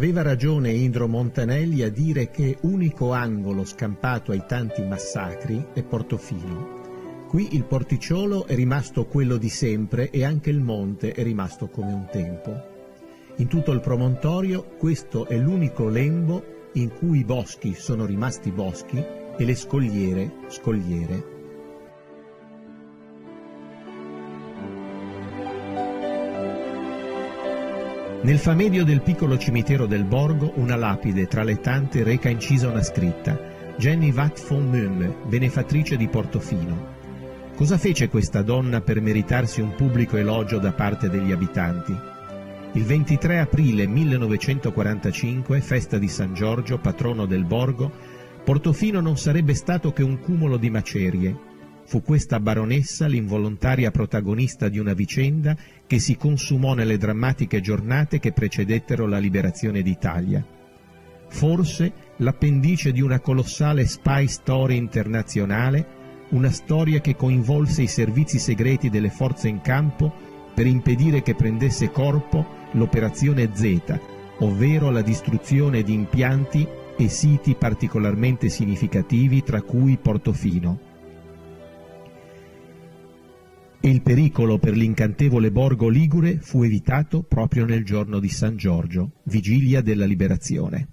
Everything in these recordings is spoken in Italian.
Aveva ragione Indro Montanelli a dire che unico angolo scampato ai tanti massacri è Portofino. Qui il porticciolo è rimasto quello di sempre e anche il monte è rimasto come un tempo. In tutto il promontorio questo è l'unico lembo in cui i boschi sono rimasti boschi e le scogliere scogliere. Nel famedio del piccolo cimitero del borgo una lapide tra le tante reca incisa una scritta Jenny Watt von Möhm, benefattrice di Portofino. Cosa fece questa donna per meritarsi un pubblico elogio da parte degli abitanti? Il 23 aprile 1945, festa di San Giorgio, patrono del borgo, Portofino non sarebbe stato che un cumulo di macerie, Fu questa baronessa l'involontaria protagonista di una vicenda che si consumò nelle drammatiche giornate che precedettero la liberazione d'Italia. Forse l'appendice di una colossale spy story internazionale, una storia che coinvolse i servizi segreti delle forze in campo per impedire che prendesse corpo l'operazione Z, ovvero la distruzione di impianti e siti particolarmente significativi tra cui Portofino e il pericolo per l'incantevole borgo ligure fu evitato proprio nel giorno di San Giorgio, vigilia della liberazione.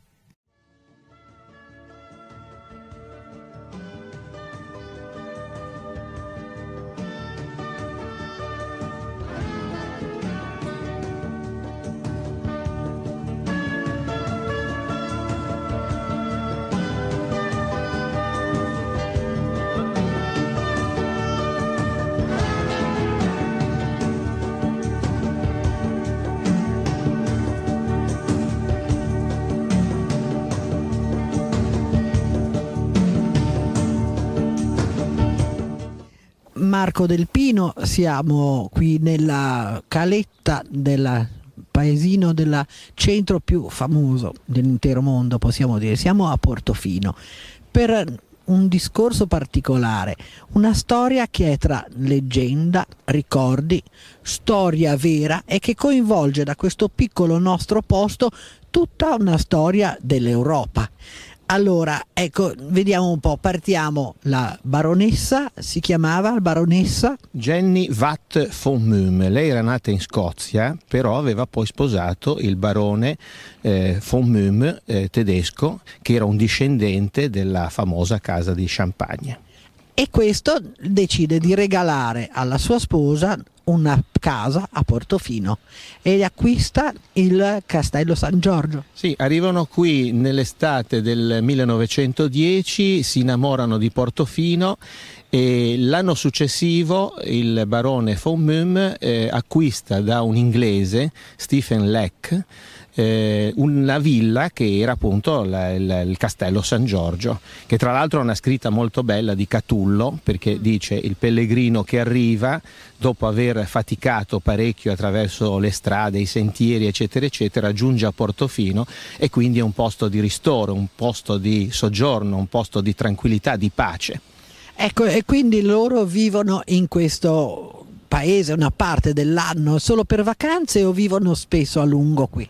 Marco del Pino, siamo qui nella caletta del paesino del centro più famoso dell'intero mondo, possiamo dire. Siamo a Portofino. Per un discorso particolare, una storia che è tra leggenda, ricordi, storia vera e che coinvolge da questo piccolo nostro posto tutta una storia dell'Europa. Allora, ecco, vediamo un po', partiamo la baronessa, si chiamava la baronessa? Jenny Watt von Mühm, lei era nata in Scozia, però aveva poi sposato il barone eh, von Mühm eh, tedesco, che era un discendente della famosa casa di Champagne. E questo decide di regalare alla sua sposa una casa a Portofino e acquista il Castello San Giorgio. Sì, arrivano qui nell'estate del 1910, si innamorano di Portofino e l'anno successivo il barone von Müm eh, acquista da un inglese, Stephen Leck, eh, una villa che era appunto la, la, il castello San Giorgio, che tra l'altro ha una scritta molto bella di Catullo, perché mm. dice il pellegrino che arriva dopo aver faticato parecchio attraverso le strade, i sentieri, eccetera, eccetera, giunge a Portofino e quindi è un posto di ristoro, un posto di soggiorno, un posto di tranquillità, di pace. Ecco, e quindi loro vivono in questo paese una parte dell'anno solo per vacanze o vivono spesso a lungo qui?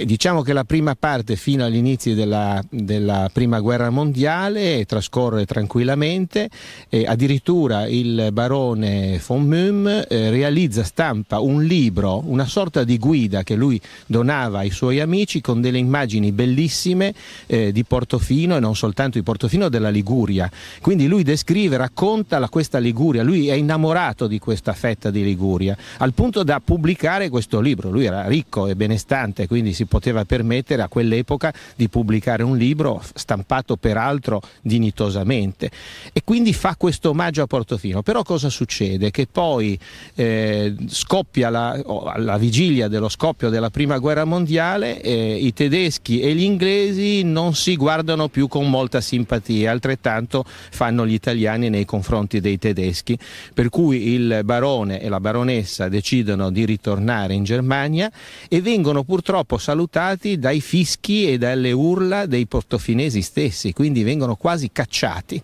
E diciamo che la prima parte fino agli inizi della, della prima guerra mondiale trascorre tranquillamente, e addirittura il barone von Mühm eh, realizza, stampa un libro, una sorta di guida che lui donava ai suoi amici con delle immagini bellissime eh, di Portofino e non soltanto di Portofino, della Liguria. Quindi lui descrive, racconta la, questa Liguria, lui è innamorato di questa fetta di Liguria, al punto da pubblicare questo libro, lui era ricco e benestante, quindi si poteva permettere a quell'epoca di pubblicare un libro stampato peraltro dignitosamente e quindi fa questo omaggio a Portofino. Però cosa succede? Che poi eh, scoppia la, oh, alla vigilia dello scoppio della Prima Guerra Mondiale eh, i tedeschi e gli inglesi non si guardano più con molta simpatia, altrettanto fanno gli italiani nei confronti dei tedeschi, per cui il barone e la baronessa decidono di ritornare in Germania e vengono purtroppo salvati salutati dai fischi e dalle urla dei portofinesi stessi, quindi vengono quasi cacciati.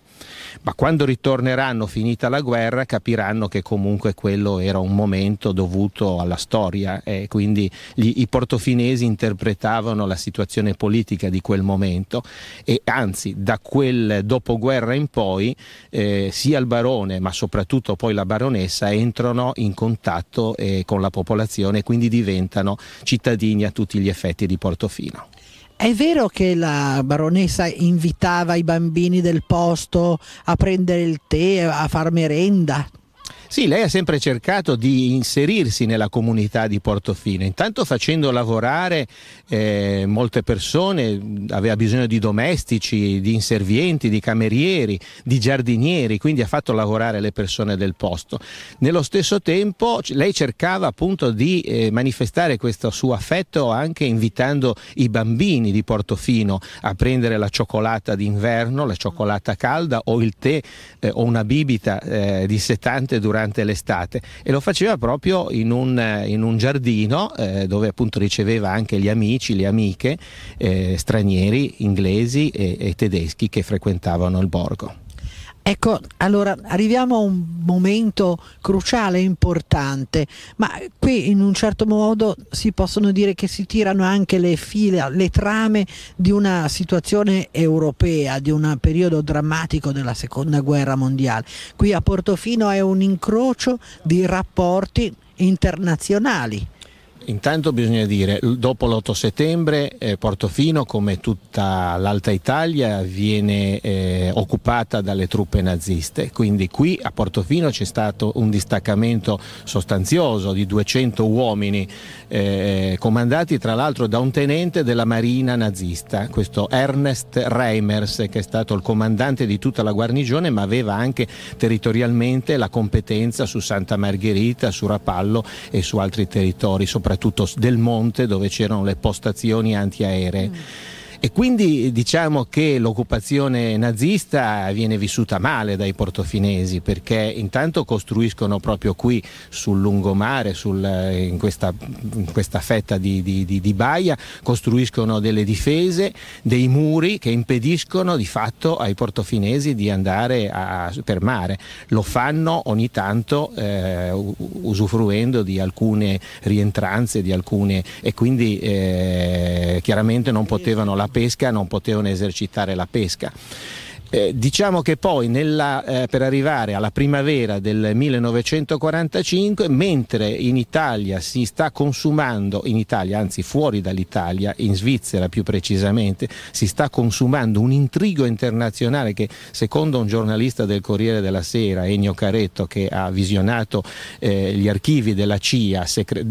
Ma quando ritorneranno finita la guerra capiranno che comunque quello era un momento dovuto alla storia e quindi gli, i portofinesi interpretavano la situazione politica di quel momento e anzi da quel dopoguerra in poi eh, sia il barone ma soprattutto poi la baronessa entrano in contatto eh, con la popolazione e quindi diventano cittadini a tutti gli effetti prefetti di Portofino. È vero che la baronessa invitava i bambini del posto a prendere il tè, a far merenda? Sì, lei ha sempre cercato di inserirsi nella comunità di Portofino, intanto facendo lavorare eh, molte persone, aveva bisogno di domestici, di inservienti, di camerieri, di giardinieri, quindi ha fatto lavorare le persone del posto. Nello stesso tempo lei cercava appunto di eh, manifestare questo suo affetto anche invitando i bambini di Portofino a prendere la cioccolata d'inverno, la cioccolata calda o il tè eh, o una bibita eh, di setante durante durante l'estate e lo faceva proprio in un, eh, in un giardino eh, dove appunto riceveva anche gli amici, le amiche eh, stranieri, inglesi e, e tedeschi che frequentavano il borgo. Ecco, allora arriviamo a un momento cruciale, importante, ma qui in un certo modo si possono dire che si tirano anche le file, le trame di una situazione europea, di un periodo drammatico della seconda guerra mondiale. Qui a Portofino è un incrocio di rapporti internazionali Intanto bisogna dire, dopo l'8 settembre eh, Portofino, come tutta l'Alta Italia, viene eh, occupata dalle truppe naziste, quindi qui a Portofino c'è stato un distaccamento sostanzioso di 200 uomini, eh, eh, comandati tra l'altro da un tenente della Marina nazista, questo Ernest Reimers, che è stato il comandante di tutta la guarnigione, ma aveva anche territorialmente la competenza su Santa Margherita, su Rapallo e su altri territori, soprattutto soprattutto del monte dove c'erano le postazioni antiaeree. Mm. E quindi diciamo che l'occupazione nazista viene vissuta male dai portofinesi perché intanto costruiscono proprio qui sul lungomare, sul, in, questa, in, questa, fetta di, di, di, di Baia, costruiscono delle difese, dei muri che impediscono di fatto ai portofinesi di andare a, per mare. Lo fanno ogni tanto eh, usufruendo di alcune rientranze, di alcune, e quindi eh, chiaramente non potevano lavorare pesca non potevano esercitare la pesca. Eh, diciamo che poi nella, eh, per arrivare alla primavera del 1945, mentre in Italia si sta consumando, in Italia, anzi fuori dall'Italia, in Svizzera più precisamente, si sta consumando un intrigo internazionale che secondo un giornalista del Corriere della Sera, Ennio Caretto, che ha visionato eh, gli archivi della CIA secre- eh,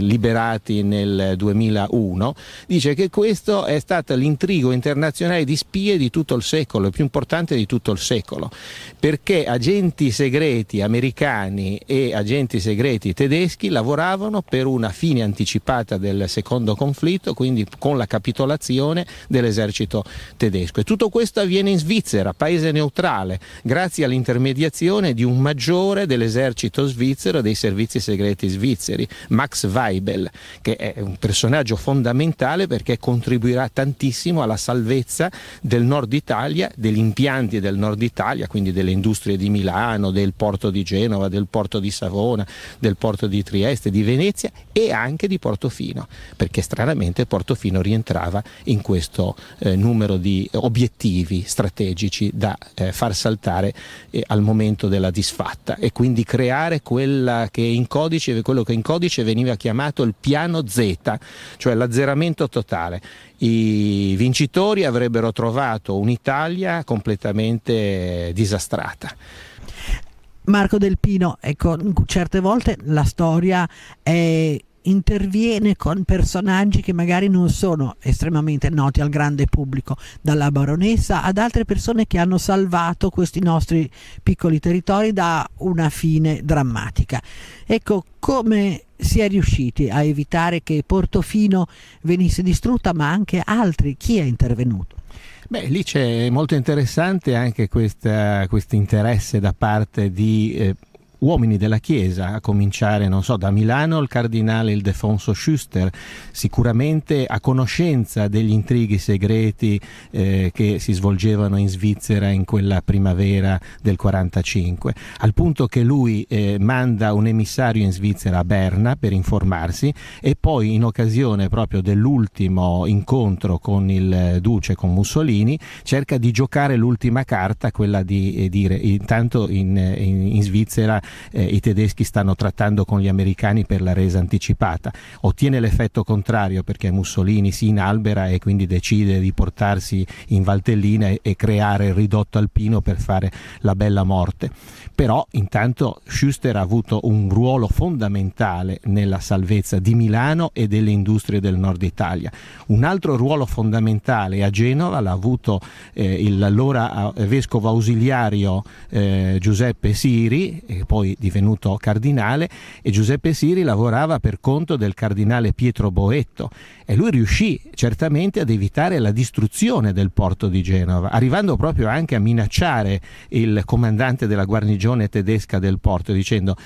liberati nel 2001, dice che questo è stato l'intrigo internazionale di spie di tutto il secolo secolo, il più importante di tutto il secolo, perché agenti segreti americani e agenti segreti tedeschi lavoravano per una fine anticipata del secondo conflitto, quindi con la capitolazione dell'esercito tedesco. E tutto questo avviene in Svizzera, paese neutrale, grazie all'intermediazione di un maggiore dell'esercito svizzero e dei servizi segreti svizzeri, Max Weibel, che è un personaggio fondamentale perché contribuirà tantissimo alla salvezza del nord Italia degli impianti del nord Italia, quindi delle industrie di Milano, del porto di Genova, del porto di Savona, del porto di Trieste, di Venezia e anche di Portofino, perché stranamente Portofino rientrava in questo eh, numero di obiettivi strategici da eh, far saltare eh, al momento della disfatta e quindi creare che codice, quello che in codice veniva chiamato il piano Z, cioè l'azzeramento totale i vincitori avrebbero trovato un'Italia completamente disastrata. Marco Del Pino, ecco, certe volte la storia è eh, interviene con personaggi che magari non sono estremamente noti al grande pubblico, dalla baronessa ad altre persone che hanno salvato questi nostri piccoli territori da una fine drammatica. Ecco come si è riusciti a evitare che Portofino venisse distrutta, ma anche altri? Chi è intervenuto? Beh, lì c'è molto interessante anche questo interesse da parte di eh, uomini della Chiesa, a cominciare, non so, da Milano il cardinale Ildefonso Schuster, sicuramente a conoscenza degli intrighi segreti eh, che si svolgevano in Svizzera in quella primavera del 45, al punto che lui eh, manda un emissario in Svizzera a Berna per informarsi e poi in occasione proprio dell'ultimo incontro con il duce, con Mussolini, cerca di giocare l'ultima carta, quella di eh, dire intanto in, eh, in, in Svizzera eh, i tedeschi stanno trattando con gli americani per la resa anticipata. Ottiene l'effetto contrario perché Mussolini si inalbera e quindi decide di portarsi in Valtellina e, e creare il ridotto alpino per fare la bella morte. Però intanto Schuster ha avuto un ruolo fondamentale nella salvezza di Milano e delle industrie del nord Italia. Un altro ruolo fondamentale a Genova l'ha avuto eh, l'allora eh, vescovo ausiliario eh, Giuseppe Siri, eh, poi poi divenuto cardinale, e Giuseppe Siri lavorava per conto del cardinale Pietro Boetto e lui riuscì certamente ad evitare la distruzione del porto di Genova, arrivando proprio anche a minacciare il comandante della guarnigione tedesca del porto dicendo o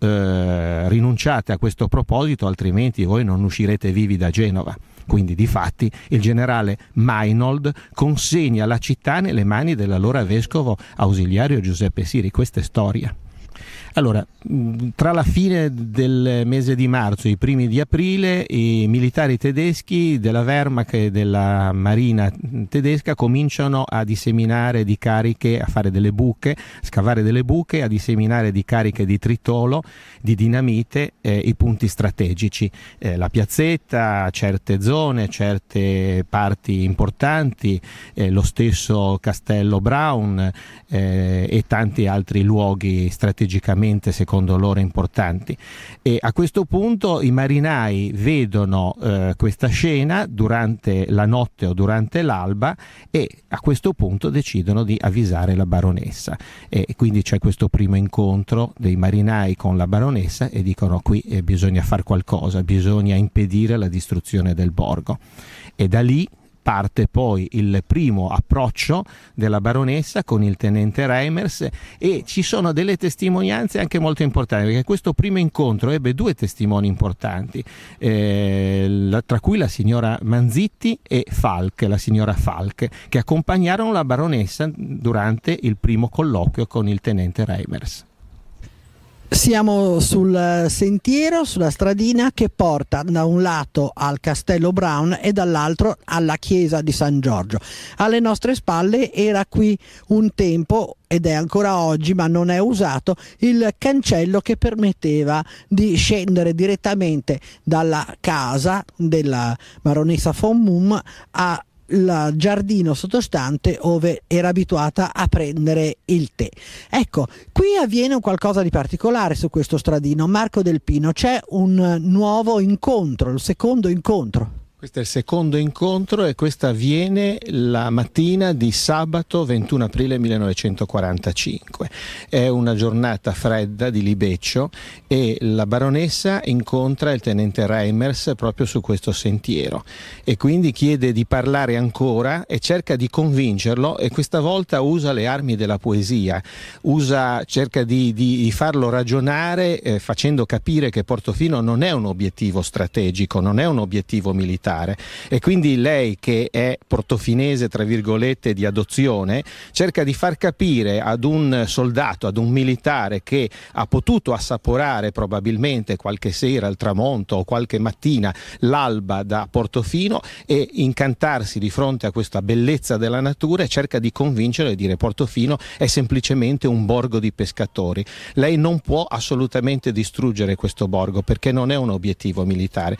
oh, eh, rinunciate a questo proposito altrimenti voi non uscirete vivi da Genova. Quindi di fatti il generale Meinold consegna la città nelle mani dell'allora vescovo ausiliario Giuseppe Siri. Questa è storia. Allora, tra la fine del mese di marzo e i primi di aprile, i militari tedeschi della Wehrmacht e della Marina tedesca cominciano a disseminare di cariche, a fare delle buche, scavare delle buche, a disseminare di cariche di tritolo, di dinamite, eh, i punti strategici, eh, la piazzetta, certe zone, certe parti importanti, eh, lo stesso Castello Brown eh, e tanti altri luoghi strategicamente economicamente secondo loro importanti. E a questo punto i marinai vedono eh, questa scena durante la notte o durante l'alba e a questo punto decidono di avvisare la baronessa. E quindi c'è questo primo incontro dei marinai con la baronessa e dicono qui eh, bisogna fare qualcosa, bisogna impedire la distruzione del borgo. E da lì parte poi il primo approccio della baronessa con il tenente Reimers e ci sono delle testimonianze anche molto importanti perché questo primo incontro ebbe due testimoni importanti, eh, tra cui la signora Manzitti e Falk, la signora Falk, che accompagnarono la baronessa durante il primo colloquio con il tenente Reimers. Siamo sul eh, sentiero, sulla stradina che porta da un lato al Castello Brown e dall'altro alla chiesa di San Giorgio. Alle nostre spalle era qui un tempo ed è ancora oggi, ma non è usato, il cancello che permetteva di scendere direttamente dalla casa della baronessa von Mum a il giardino sottostante dove era abituata a prendere il tè. Ecco, qui avviene un qualcosa di particolare su questo stradino. Marco Del Pino, c'è un nuovo incontro, il secondo incontro. Questo è il secondo incontro e questo avviene la mattina di sabato 21 aprile 1945. È una giornata fredda di Libeccio e la baronessa incontra il tenente Reimers proprio su questo sentiero e quindi chiede di parlare ancora e cerca di convincerlo e questa volta usa le armi della poesia, usa, cerca di, di, farlo ragionare eh, facendo capire che Portofino non è un obiettivo strategico, non è un obiettivo militare accettare. E quindi lei, che è portofinese, tra virgolette, di adozione, cerca di far capire ad un soldato, ad un militare che ha potuto assaporare probabilmente qualche sera al tramonto o qualche mattina l'alba da Portofino e incantarsi di fronte a questa bellezza della natura e cerca di convincere e dire Portofino è semplicemente un borgo di pescatori. Lei non può assolutamente distruggere questo borgo perché non è un obiettivo militare.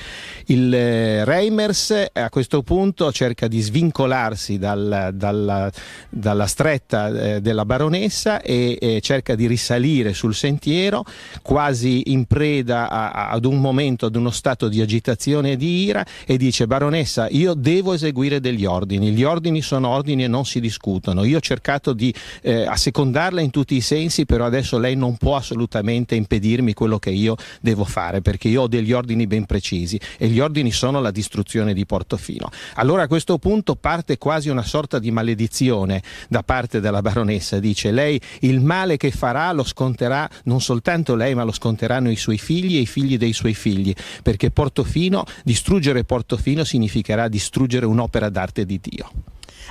Il eh, Reim e eh, a questo punto cerca di svincolarsi dal, dalla, dalla, stretta eh, della baronessa e, e, cerca di risalire sul sentiero quasi in preda a, a, ad un momento, ad uno stato di agitazione e di ira e dice baronessa io devo eseguire degli ordini, gli ordini sono ordini e non si discutono, io ho cercato di eh, assecondarla in tutti i sensi però adesso lei non può assolutamente impedirmi quello che io devo fare perché io ho degli ordini ben precisi e gli ordini sono la distruzione costruzione di Portofino. Allora a questo punto parte quasi una sorta di maledizione da parte della baronessa, dice lei il male che farà lo sconterà non soltanto lei ma lo sconteranno i suoi figli e i figli dei suoi figli, perché Portofino, distruggere Portofino significherà distruggere un'opera d'arte di Dio.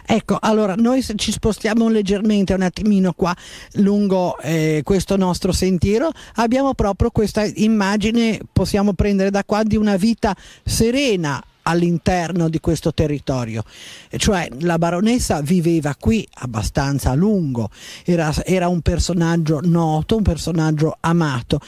Ecco, allora noi ci spostiamo leggermente un attimino qua lungo eh, questo nostro sentiero, abbiamo proprio questa immagine, possiamo prendere da qua, di una vita serena, all'interno di questo territorio. E cioè la baronessa viveva qui abbastanza a lungo, era, era un personaggio noto, un personaggio amato.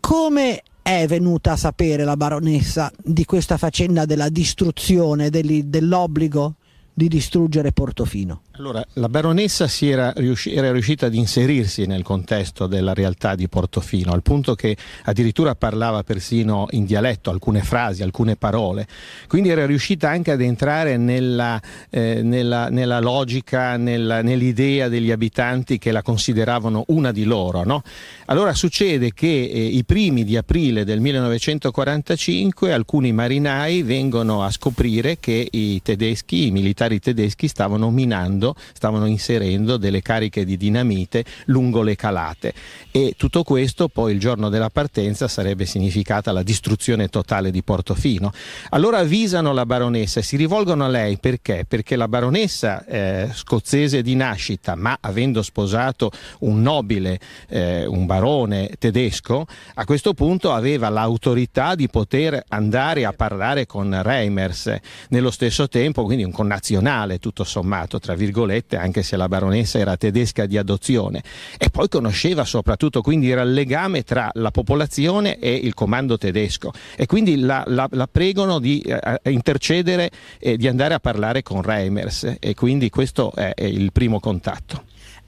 Come è venuta a sapere la baronessa di questa faccenda della distruzione, dell'obbligo di distruggere Portofino? Allora, la baronessa era, riusci- era, riuscita ad inserirsi nel contesto della realtà di Portofino, al punto che addirittura parlava persino in dialetto alcune frasi, alcune parole, quindi era riuscita anche ad entrare nella, eh, nella, nella logica, nella, nell'idea degli abitanti che la consideravano una di loro. No? Allora succede che eh, i primi di aprile del 1945 alcuni marinai vengono a scoprire che i tedeschi, i militari tedeschi stavano minando inserendo, stavano inserendo delle cariche di dinamite lungo le calate e tutto questo poi il giorno della partenza sarebbe significata la distruzione totale di Portofino. Allora avvisano la baronessa e si rivolgono a lei perché? Perché la baronessa eh, scozzese di nascita, ma avendo sposato un nobile, eh, un barone tedesco, a questo punto aveva l'autorità di poter andare a parlare con Reimers, nello stesso tempo quindi un connazionale tutto sommato, tra virgolette virgolette, anche se la baronessa era tedesca di adozione, e poi conosceva soprattutto, quindi era il legame tra la popolazione e il comando tedesco, e quindi la, la, la pregono di eh, intercedere e di andare a parlare con Reimers, e quindi questo è, è il primo contatto.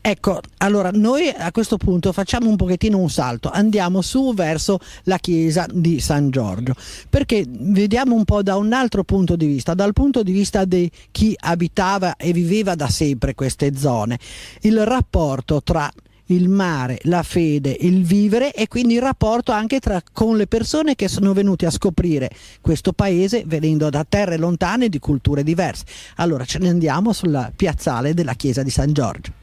Ecco, allora noi a questo punto facciamo un pochettino un salto, andiamo su verso la chiesa di San Giorgio, perché vediamo un po' da un altro punto di vista, dal punto di vista di chi abitava e viveva da sempre queste zone, il rapporto tra il mare, la fede, il vivere e quindi il rapporto anche tra, con le persone che sono venute a scoprire questo paese venendo da terre lontane di culture diverse. Allora ce ne andiamo sulla piazzale della chiesa di San Giorgio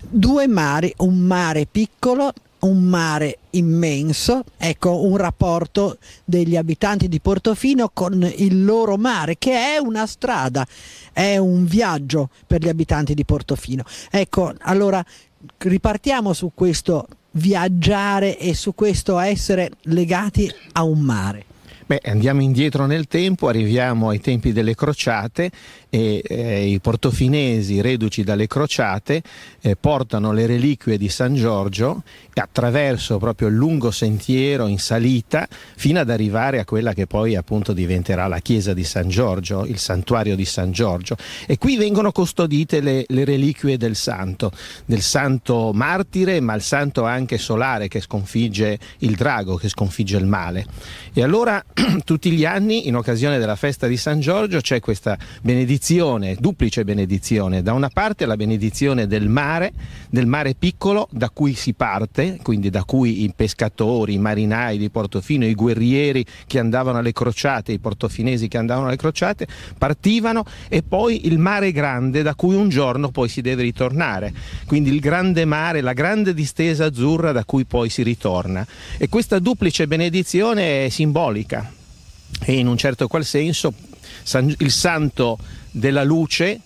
due mari, un mare piccolo un mare immenso, ecco un rapporto degli abitanti di Portofino con il loro mare che è una strada, è un viaggio per gli abitanti di Portofino. Ecco, allora ripartiamo su questo viaggiare e su questo essere legati a un mare. Beh, andiamo indietro nel tempo, arriviamo ai tempi delle crociate e eh, i portofinesi reduci dalle crociate eh, portano le reliquie di San Giorgio attraverso proprio il lungo sentiero in salita fino ad arrivare a quella che poi appunto diventerà la chiesa di San Giorgio, il santuario di San Giorgio e qui vengono custodite le, le reliquie del santo, del santo martire ma il santo anche solare che sconfigge il drago, che sconfigge il male. E allora tutti gli anni in occasione della festa di San Giorgio c'è questa benedizione benedizione, duplice benedizione. Da una parte la benedizione del mare, del mare piccolo da cui si parte, quindi da cui i pescatori, i marinai di Portofino, i guerrieri che andavano alle crociate, i portofinesi che andavano alle crociate, partivano e poi il mare grande da cui un giorno poi si deve ritornare. Quindi il grande mare, la grande distesa azzurra da cui poi si ritorna. E questa duplice benedizione è simbolica e in un certo qual senso il santo della luce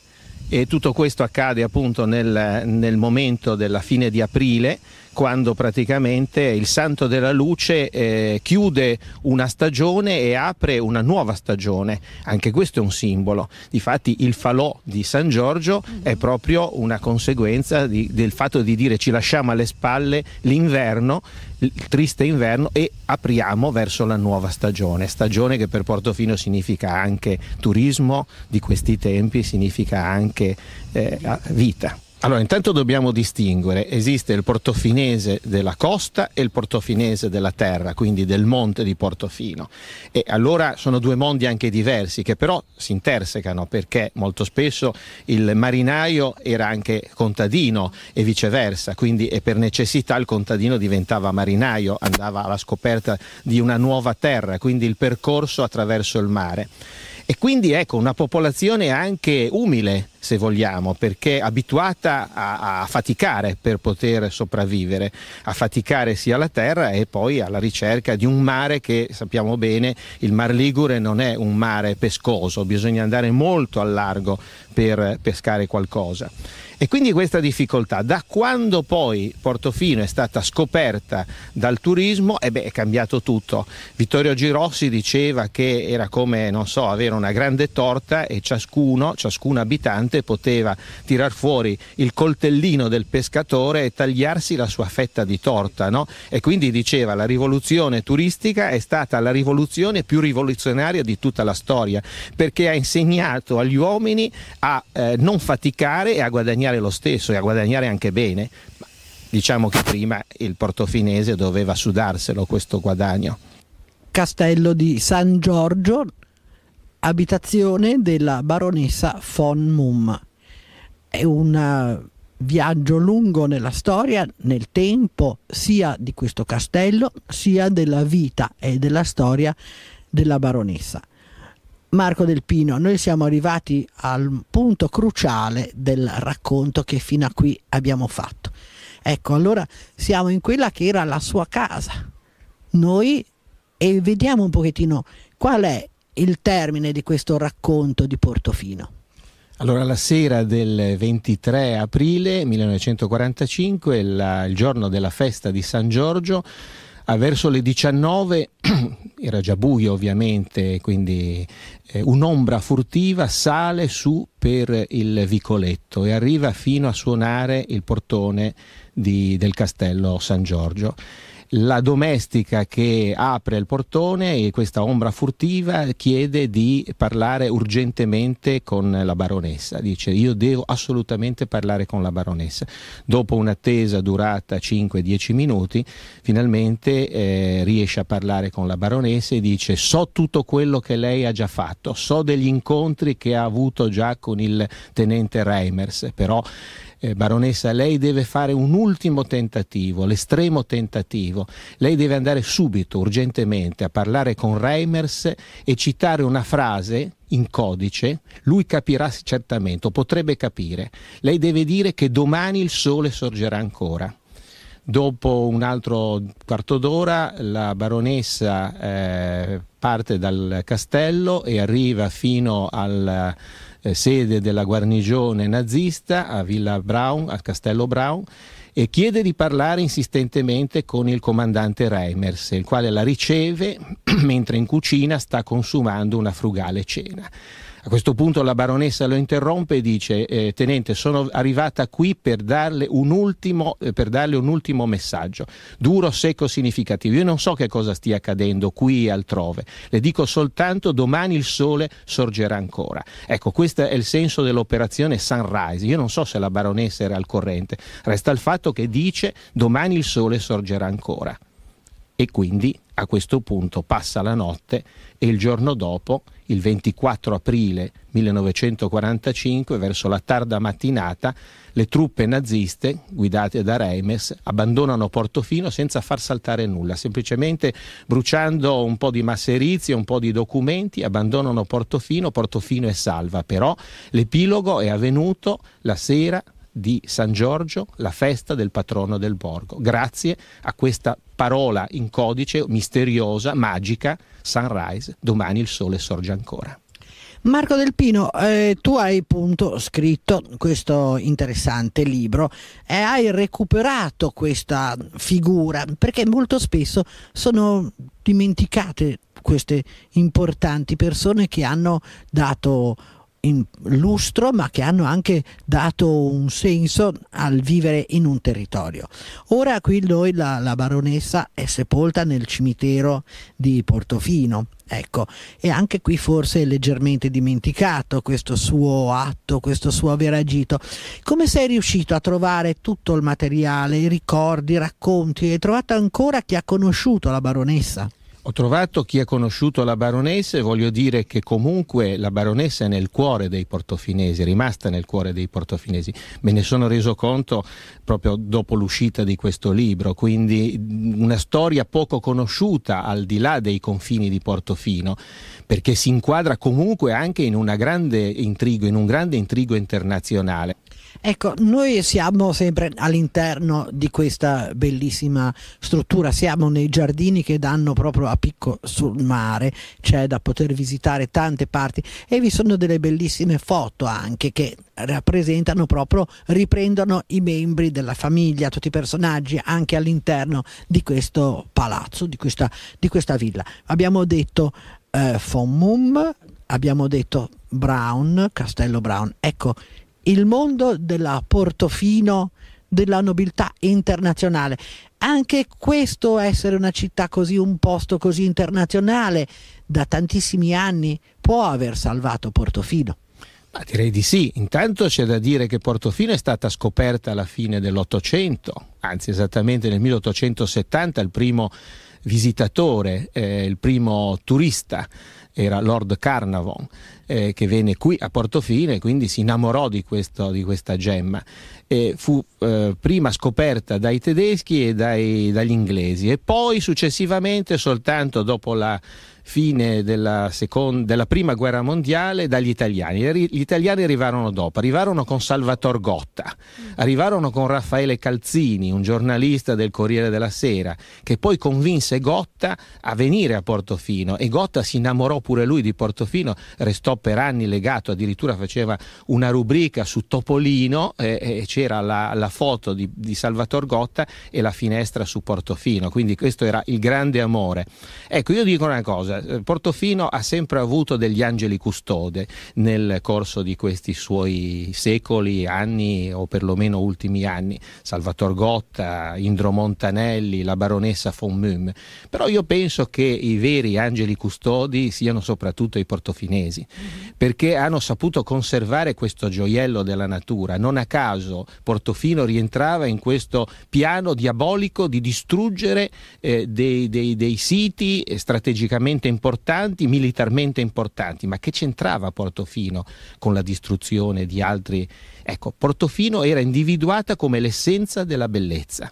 e tutto questo accade appunto nel, nel momento della fine di aprile quando praticamente il Santo della Luce eh, chiude una stagione e apre una nuova stagione. Anche questo è un simbolo. Difatti il falò di San Giorgio è proprio una conseguenza di, del fatto di dire ci lasciamo alle spalle l'inverno il triste inverno e apriamo verso la nuova stagione, stagione che per Portofino significa anche turismo di questi tempi, significa anche eh, vita. Allora, intanto dobbiamo distinguere, esiste il portofinese della costa e il portofinese della terra, quindi del monte di Portofino. E allora sono due mondi anche diversi che però si intersecano perché molto spesso il marinaio era anche contadino e viceversa, quindi e per necessità il contadino diventava marinaio, andava alla scoperta di una nuova terra, quindi il percorso attraverso il mare. E quindi ecco una popolazione anche umile se vogliamo, perché abituata a, a, faticare per poter sopravvivere, a faticare sia la terra e poi alla ricerca di un mare che sappiamo bene, il Mar Ligure non è un mare pescoso, bisogna andare molto al largo per pescare qualcosa. E quindi questa difficoltà, da quando poi Portofino è stata scoperta dal turismo, eh beh, è cambiato tutto. Vittorio Girossi diceva che era come, non so, avere una grande torta e ciascuno, ciascun abitante, istante poteva tirar fuori il coltellino del pescatore e tagliarsi la sua fetta di torta. No? E quindi diceva la rivoluzione turistica è stata la rivoluzione più rivoluzionaria di tutta la storia, perché ha insegnato agli uomini a eh, non faticare e a guadagnare lo stesso e a guadagnare anche bene. Diciamo che prima il portofinese doveva sudarselo questo guadagno. Castello di San Giorgio, abitazione della baronessa von Mum. È un eh, viaggio lungo nella storia, nel tempo, sia di questo castello, sia della vita e della storia della baronessa. Marco Del Pino, noi siamo arrivati al punto cruciale del racconto che fino a qui abbiamo fatto. Ecco, allora siamo in quella che era la sua casa. Noi e vediamo un pochettino qual è il termine di questo racconto di Portofino? Allora, la sera del 23 aprile 1945, la, il giorno della festa di San Giorgio, verso le 19, era già buio ovviamente, quindi eh, un'ombra furtiva sale su per il vicoletto e arriva fino a suonare il portone di, del castello San Giorgio la domestica che apre il portone e questa ombra furtiva chiede di parlare urgentemente con la baronessa, dice io devo assolutamente parlare con la baronessa. Dopo un'attesa durata 5-10 minuti, finalmente eh, riesce a parlare con la baronessa e dice so tutto quello che lei ha già fatto, so degli incontri che ha avuto già con il tenente Reimers, però eh, baronessa, lei deve fare un ultimo tentativo, l'estremo tentativo. Lei deve andare subito, urgentemente, a parlare con Reimers e citare una frase in codice, lui capirà certamente, o potrebbe capire. Lei deve dire che domani il sole sorgerà ancora. Dopo un altro quarto d'ora la baronessa eh, parte dal castello e arriva fino al eh, sede della guarnigione nazista a Villa Braun, a Castello Braun, e chiede di parlare insistentemente con il comandante Reimers, il quale la riceve mentre in cucina sta consumando una frugale cena. A questo punto la baronessa lo interrompe e dice, eh, tenente, sono arrivata qui per darle, ultimo, eh, per darle, un ultimo, messaggio, duro, secco, significativo. Io non so che cosa stia accadendo qui e altrove, le dico soltanto domani il sole sorgerà ancora. Ecco, questo è il senso dell'operazione Sunrise. Io non so se la baronessa era al corrente, resta il fatto che dice domani il sole sorgerà ancora e quindi a questo punto passa la notte e il giorno dopo, il 24 aprile 1945, verso la tarda mattinata, le truppe naziste, guidate da Reimers abbandonano Portofino senza far saltare nulla, semplicemente bruciando un po' di masserizie, un po' di documenti, abbandonano Portofino, Portofino è salva, però l'epilogo è avvenuto la sera di San Giorgio, la festa del patrono del borgo, grazie a questa parola in codice misteriosa, magica, sunrise, domani il sole sorge ancora. Marco Del Pino, eh, tu hai appunto scritto questo interessante libro e hai recuperato questa figura perché molto spesso sono dimenticate queste importanti persone che hanno dato lustro ma che hanno anche dato un senso al vivere in un territorio. Ora qui noi la, la baronessa è sepolta nel cimitero di Portofino. Ecco, e anche qui forse è leggermente dimenticato questo suo atto, questo suo aver agito. Come sei riuscito a trovare tutto il materiale, i ricordi, i racconti? Hai trovato ancora chi ha conosciuto la baronessa? Ho trovato chi ha conosciuto la baronessa e voglio dire che comunque la baronessa è nel cuore dei portofinesi, è rimasta nel cuore dei portofinesi. Me ne sono reso conto proprio dopo l'uscita di questo libro, quindi una storia poco conosciuta al di là dei confini di Portofino, perché si inquadra comunque anche in, grande intrigo, in un grande intrigo internazionale. Ecco, noi siamo sempre all'interno di questa bellissima struttura, siamo nei giardini che danno proprio a picco sul mare, c'è da poter visitare tante parti e vi sono delle bellissime foto anche che rappresentano proprio, riprendono i membri della famiglia, tutti i personaggi anche all'interno di questo palazzo, di questa, di questa villa. Abbiamo detto eh, Fomum, abbiamo detto Brown, Castello Brown. Ecco, il mondo della Portofino della nobiltà internazionale. Anche questo essere una città così, un posto così internazionale, da tantissimi anni può aver salvato Portofino. Ma direi di sì, intanto c'è da dire che Portofino è stata scoperta alla fine dell'Ottocento, anzi esattamente nel 1870 il primo visitatore, eh, il primo turista era Lord Carnavon eh, che venne qui a Portofino e quindi si innamorò di, questo, di questa gemma. E fu eh, prima scoperta dai tedeschi e dai, dagli inglesi e poi successivamente, soltanto dopo la fine della, seconda, della prima guerra mondiale, dagli italiani. Gli italiani arrivarono dopo, arrivarono con Salvator Gotta, mm. arrivarono con Raffaele Calzini, un giornalista del Corriere della Sera, che poi convinse Gotta a venire a Portofino e Gotta si innamorò pure lui di Portofino, restò per anni legato, addirittura faceva una rubrica su Topolino eh, e c'era la, la foto di, di Salvator Gotta e la finestra su Portofino, quindi questo era il grande amore. Ecco, io dico una cosa, eh, Portofino ha sempre avuto degli angeli custode nel corso di questi suoi secoli, anni o perlomeno ultimi anni, Salvator Gotta, Indro Montanelli, la baronessa von Müm, però io penso che i veri angeli custodi siano soprattutto i portofinesi, perché hanno saputo conservare questo gioiello della natura. Non a caso Portofino rientrava in questo piano diabolico di distruggere eh, dei, dei, dei siti strategicamente importanti, militarmente importanti. Ma che c'entrava Portofino con la distruzione di altri? Ecco, Portofino era individuata come l'essenza della bellezza.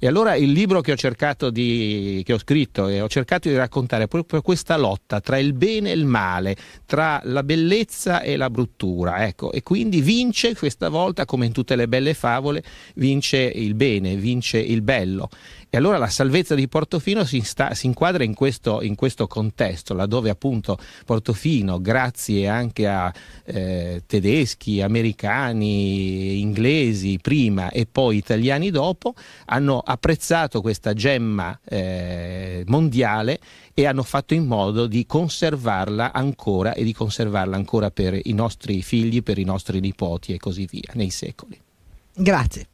E allora il libro che ho cercato di che ho scritto e ho cercato di raccontare proprio questa lotta tra il bene e il male, tra la bellezza e la bruttura, ecco, e quindi vince questa volta come in tutte le belle favole, vince il bene, vince il bello. E allora la salvezza di Portofino si, sta, si inquadra in questo, in questo, contesto, laddove appunto Portofino, grazie anche a eh, tedeschi, americani, inglesi prima e poi italiani dopo, hanno apprezzato questa gemma eh, mondiale e hanno fatto in modo di conservarla ancora e di conservarla ancora per i nostri figli, per i nostri nipoti e così via nei secoli. Grazie.